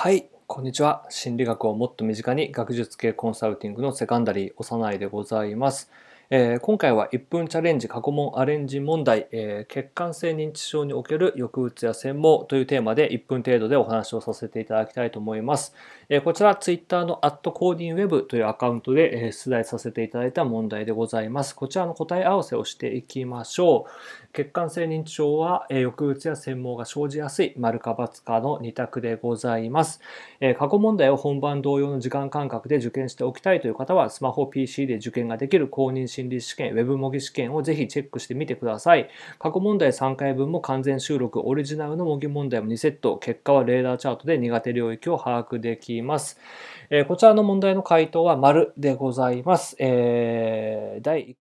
はい、こんにちは。心理学をもっと身近に学術系コンサルティングのセカンダリー、幼いでございます。えー、今回は1分チャレンジ過去問アレンジ問題、えー、血管性認知症における抑うつや専門というテーマで1分程度でお話をさせていただきたいと思います。えー、こちら Twitter のアットコーディンウェブというアカウントで、え出題させていただいた問題でございます。こちらの答え合わせをしていきましょう。血管性認知症は、え抑うつや専門が生じやすい丸か×かの2択でございます、え過去問題を本番同様の時間間隔で受験しておきたいという方はスマホ PC で受験ができる公認心理試験、ウェブ模擬試験をぜひチェックしてみてください。過去問題3回分も完全収録、オリジナルの模擬問題も2セット、結果はレーダーチャートで苦手領域を把握できます。えー、こちらの問題の回答は丸でございます。えー、第1